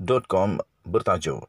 dotcom bertajuk.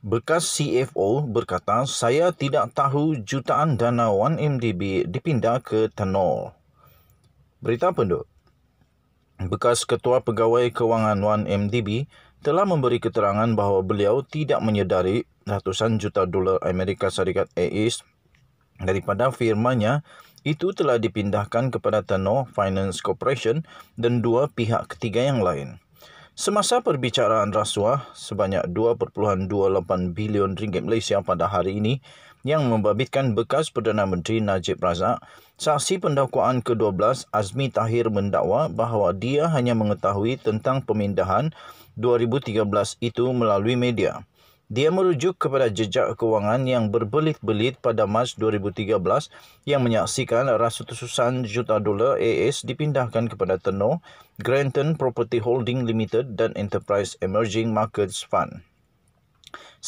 Bekas CFO berkata, saya tidak tahu jutaan dana 1MDB dipindah ke Tenor. Berita penduduk. Bekas Ketua Pegawai Kewangan 1MDB telah memberi keterangan bahawa beliau tidak menyedari ratusan juta dolar Amerika Syarikat AIS daripada firmanya itu telah dipindahkan kepada Tenor Finance Corporation dan dua pihak ketiga yang lain. Semasa perbicaraan rasuah sebanyak 2.28 bilion ringgit Malaysia pada hari ini yang membabitkan bekas Perdana Menteri Najib Razak, saksi pendakwaan ke-12 Azmi Tahir mendakwa bahawa dia hanya mengetahui tentang pemindahan 2013 itu melalui media. Dia merujuk kepada jejak kewangan yang berbelit-belit pada Mac 2013 yang menyaksikan ratusan juta dolar AS dipindahkan kepada Tenor, Granton Property Holding Limited dan Enterprise Emerging Markets Fund.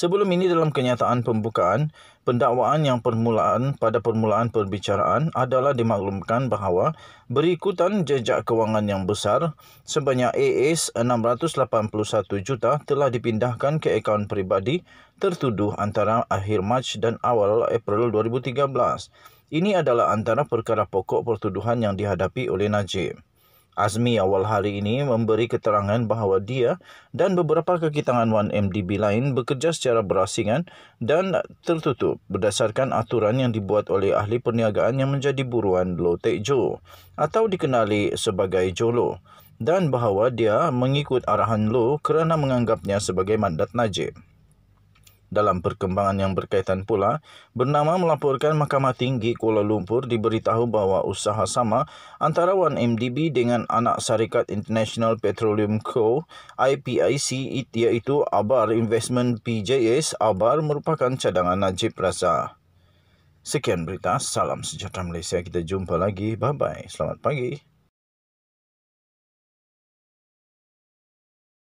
Sebelum ini dalam kenyataan pembukaan, pendakwaan yang permulaan pada permulaan perbicaraan adalah dimaklumkan bahawa berikutan jejak kewangan yang besar sebanyak AS 681 juta telah dipindahkan ke akaun peribadi tertuduh antara akhir Mac dan awal April 2013. Ini adalah antara perkara pokok pertuduhan yang dihadapi oleh Najib. Azmi awal hari ini memberi keterangan bahawa dia dan beberapa kaki tangan 1MDB lain bekerja secara berasingan dan tertutup berdasarkan aturan yang dibuat oleh ahli perniagaan yang menjadi buruan Lo Tek Jo atau dikenali sebagai Jolo dan bahawa dia mengikut arahan Lo kerana menganggapnya sebagai mandat Najib. Dalam perkembangan yang berkaitan pula, bernama melaporkan Mahkamah Tinggi Kuala Lumpur diberitahu bahawa usaha sama antara 1MDB dengan anak syarikat International Petroleum Co. IPIC iaitu Abar Investment PJS Abar merupakan cadangan Najib Raza. Sekian berita, salam sejahtera Malaysia. Kita jumpa lagi. Bye-bye. Selamat pagi.